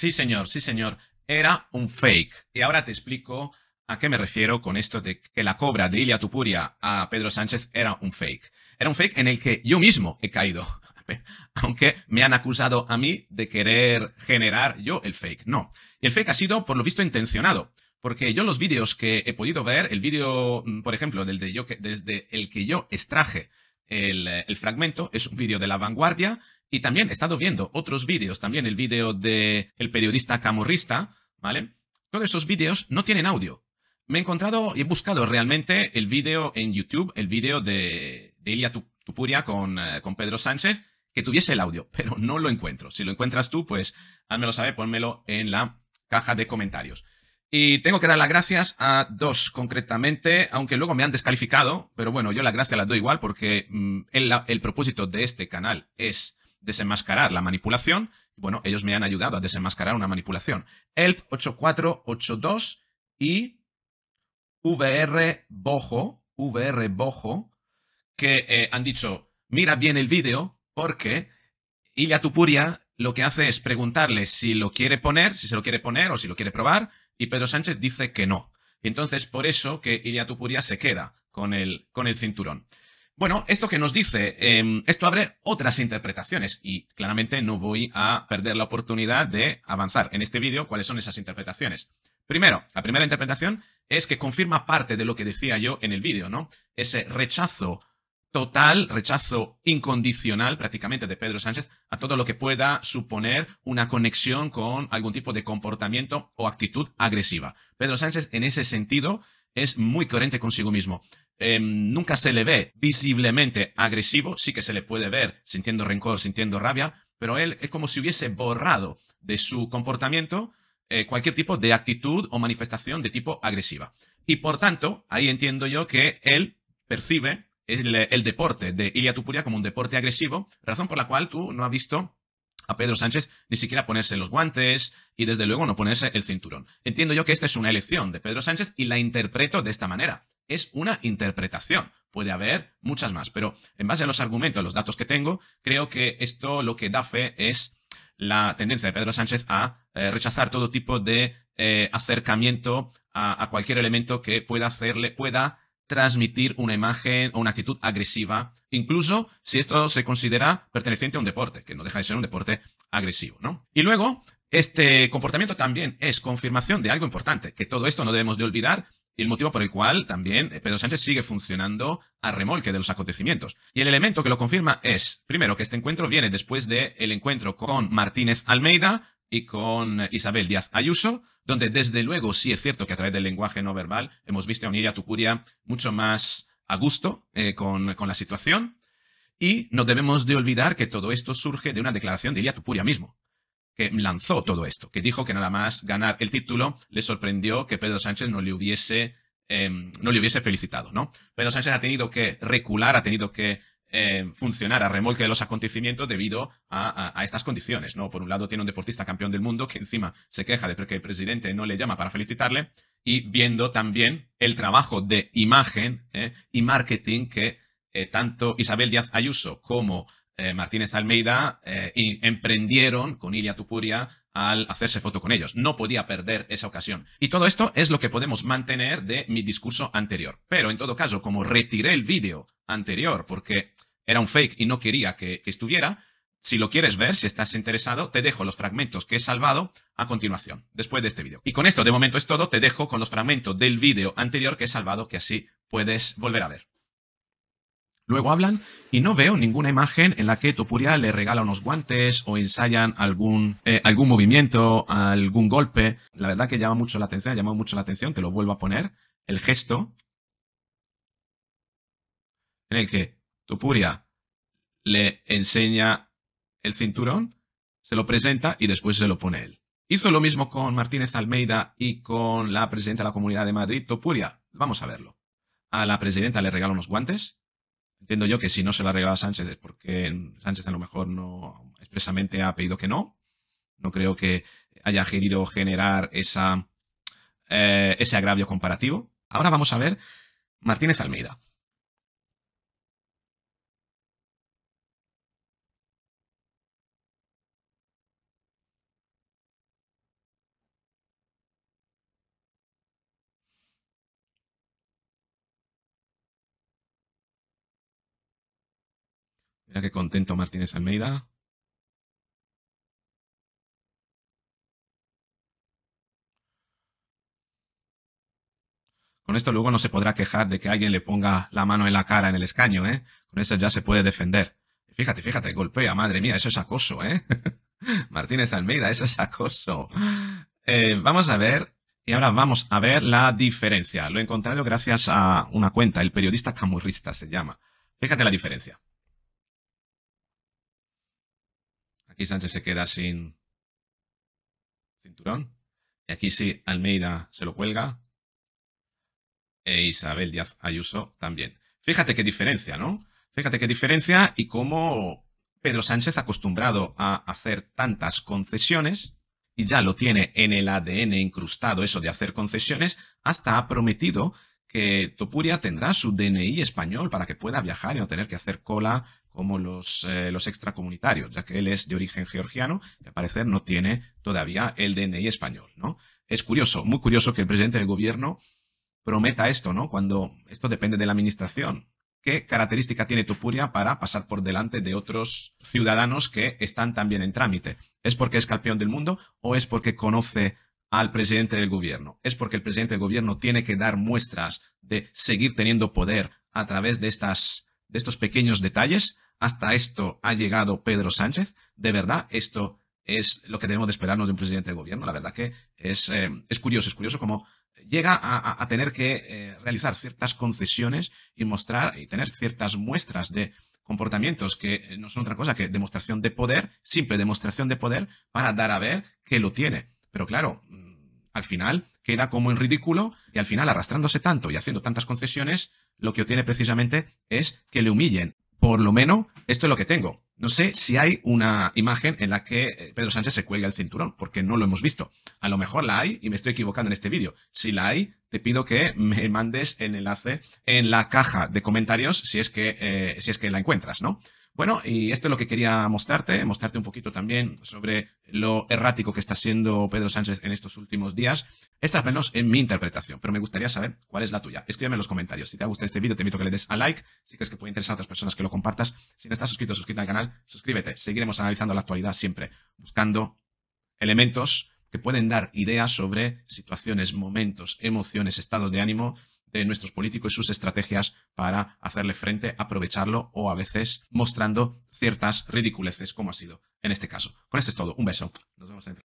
Sí, señor, sí, señor. Era un fake. Y ahora te explico a qué me refiero con esto de que la cobra de Ilia Tupuria a Pedro Sánchez era un fake. Era un fake en el que yo mismo he caído. Aunque me han acusado a mí de querer generar yo el fake. No. Y el fake ha sido, por lo visto, intencionado. Porque yo los vídeos que he podido ver, el vídeo, mm, por ejemplo, del de yo que, desde el que yo extraje el, eh, el fragmento, es un vídeo de la vanguardia y también he estado viendo otros vídeos, también el vídeo del periodista camorrista, ¿vale? Todos esos vídeos no tienen audio. Me he encontrado y he buscado realmente el vídeo en YouTube, el vídeo de, de Ilia Tupuria con, eh, con Pedro Sánchez, que tuviese el audio, pero no lo encuentro. Si lo encuentras tú, pues házmelo saber, ponmelo en la caja de comentarios. Y tengo que dar las gracias a dos concretamente, aunque luego me han descalificado, pero bueno, yo las gracias las doy igual porque mm, el propósito de este canal es desenmascarar la manipulación. Bueno, ellos me han ayudado a desenmascarar una manipulación. ELP 8482 y VR Bojo, VR Bojo, que eh, han dicho, mira bien el vídeo porque Ilya Tupuria lo que hace es preguntarle si lo quiere poner, si se lo quiere poner o si lo quiere probar, y Pedro Sánchez dice que no. Entonces, por eso que Ilya Tupuria se queda con el, con el cinturón. Bueno, esto que nos dice, em, esto abre otras interpretaciones y claramente no voy a perder la oportunidad de avanzar en este vídeo cuáles son esas interpretaciones. Primero, la primera interpretación es que confirma parte de lo que decía yo en el vídeo, ¿no? Ese rechazo total, rechazo incondicional prácticamente de Pedro Sánchez a todo lo que pueda suponer una conexión con algún tipo de comportamiento o actitud agresiva. Pedro Sánchez en ese sentido es muy coherente consigo mismo. Em, nunca se le ve visiblemente agresivo, sí que se le puede ver sintiendo rencor, sintiendo rabia, pero él es como si hubiese borrado de su comportamiento eh, cualquier tipo de actitud o manifestación de tipo agresiva. Y por tanto, ahí entiendo yo que él percibe el, el deporte de Ilia Tupuria como un deporte agresivo, razón por la cual tú no has visto a Pedro Sánchez ni siquiera ponerse los guantes y desde luego no ponerse el cinturón. Entiendo yo que esta es una elección de Pedro Sánchez y la interpreto de esta manera es una interpretación. Puede haber muchas más, pero en base a los argumentos, los datos que tengo, creo que esto lo que da fe es la tendencia de Pedro Sánchez a eh, rechazar todo tipo de eh, acercamiento a, cualquier elemento que pueda hacerle, pueda transmitir una imagen o una actitud agresiva, incluso si esto se considera perteneciente a un deporte, que no deja de ser un deporte agresivo, ¿no? Y luego, este comportamiento también es confirmación de algo importante, que todo esto no debemos de olvidar, y el motivo por el cual también eh, Pedro Sánchez sigue funcionando a remolque de los acontecimientos. Y el elemento que lo confirma es, primero, que este encuentro viene después del encuentro con Martínez Almeida y con eh, Isabel Díaz Ayuso, donde desde luego sí es cierto que a través del lenguaje no verbal hemos visto a Iria Tupuria mucho más a gusto eh, con, la situación. Y no debemos de olvidar que todo esto surge de una declaración de Ilia Tupuria mismo, que lanzó todo esto, que dijo que nada más ganar el título le sorprendió que Pedro Sánchez no le hubiese, em, no le hubiese felicitado, ¿no? Pedro Sánchez ha tenido que recular, ha tenido que em, funcionar a remolque de los acontecimientos debido a, estas condiciones, ¿no? Por un lado tiene un deportista campeón del mundo que encima se queja de que el presidente no le llama para felicitarle y viendo también el trabajo de imagen ¿eh? y marketing que eh, tanto Isabel Díaz Ayuso como eh, Martínez Almeida eh, y emprendieron con Ilia Tupuria al hacerse foto con ellos. No podía perder esa ocasión. Y todo esto es lo que podemos mantener de mi discurso anterior. Pero en todo caso, como retiré el vídeo anterior porque era un fake y no quería que, que estuviera, si lo quieres ver, si estás interesado, te dejo los fragmentos que he salvado a continuación, después de este vídeo. Y con esto de momento es todo, te dejo con los fragmentos del vídeo anterior que he salvado que así puedes volver a ver. Luego hablan y no veo ninguna imagen en la que Topuria le regala unos guantes o ensayan algún, eh, algún movimiento, algún golpe. La verdad que llama mucho la atención, llama mucho la atención, te lo vuelvo a poner, el gesto en el que Topuria le enseña el cinturón, se lo presenta y después se lo pone él. Hizo lo mismo con Martínez Almeida y con la presidenta de la Comunidad de Madrid, Topuria. Vamos a verlo. A la presidenta le regala unos guantes, Entiendo yo que si no se lo ha regalado Sánchez es porque Sánchez a lo mejor no expresamente ha pedido que no. No creo que haya querido generar esa, eh, ese agravio comparativo. Ahora vamos a ver Martínez Almeida. Mira qué contento Martínez Almeida. Con esto luego no se podrá quejar de que alguien le ponga la mano en la cara en el escaño, ¿eh? Con eso ya se puede defender. Fíjate, fíjate, golpea, madre mía, eso es acoso, ¿eh? Martínez Almeida, eso es acoso. Eh, vamos a ver, y ahora vamos a ver la diferencia. Lo he encontrado gracias a una cuenta, el periodista camurrista se llama. Fíjate la diferencia. y Sánchez se queda sin cinturón. Y aquí sí, Almeida se lo cuelga. E Isabel Díaz Ayuso también. Fíjate qué diferencia, ¿no? Fíjate qué diferencia y cómo Pedro Sánchez, acostumbrado a hacer tantas concesiones, y ya lo tiene en el ADN incrustado eso de hacer concesiones, hasta ha prometido que Topuria tendrá su DNI español para que pueda viajar y no tener que hacer cola como eh, los, extracomunitarios, ya que él es de origen georgiano y al parecer no tiene todavía el DNI español, ¿no? Es curioso, muy curioso que el presidente del gobierno prometa esto, ¿no? Cuando esto depende de la administración. ¿Qué característica tiene Topuria para pasar por delante de otros ciudadanos que están también en trámite? ¿Es porque es campeón del mundo o es porque conoce al presidente del gobierno. Es porque el presidente del gobierno tiene que dar muestras de seguir teniendo poder a través de, estas, de estos pequeños detalles. Hasta esto ha llegado Pedro Sánchez. De verdad, esto es lo que debemos de esperarnos de un presidente del gobierno. La verdad que es, eh, es curioso, es curioso cómo llega a, tener que eh, realizar ciertas concesiones y mostrar y tener ciertas muestras de comportamientos que eh, no son otra cosa que demostración de poder, simple demostración de poder, para dar a ver que lo tiene. Pero claro, mm, al final queda como en ridículo y al final arrastrándose tanto y haciendo tantas concesiones, lo que obtiene precisamente es que le humillen. Por lo menos, esto es lo que tengo. No sé si hay una imagen en la que eh, Pedro Sánchez se cuelga el cinturón, porque no lo hemos visto. A lo mejor la hay y me estoy equivocando en este vídeo. Si la hay, te pido que me mandes el enlace en la caja de comentarios si es que, eh, si es que la encuentras, ¿no? Bueno, y esto es lo que quería mostrarte, mostrarte un poquito también sobre lo errático que está siendo Pedro Sánchez en estos últimos días. Esta menos en mi interpretación, pero me gustaría saber cuál es la tuya. Escríbeme en los comentarios. Si te ha gustado este vídeo, te invito a que le des a like. Si crees que puede interesar a otras personas, que lo compartas. Si no estás suscrito, suscríbete al canal, suscríbete. Seguiremos analizando la actualidad siempre, buscando elementos que pueden dar ideas sobre situaciones, momentos, emociones, estados de ánimo de nuestros políticos y sus estrategias para hacerle frente, aprovecharlo o a veces mostrando ciertas ridiculeces como ha sido en este caso. Con esto es todo. Un beso. Nos vemos en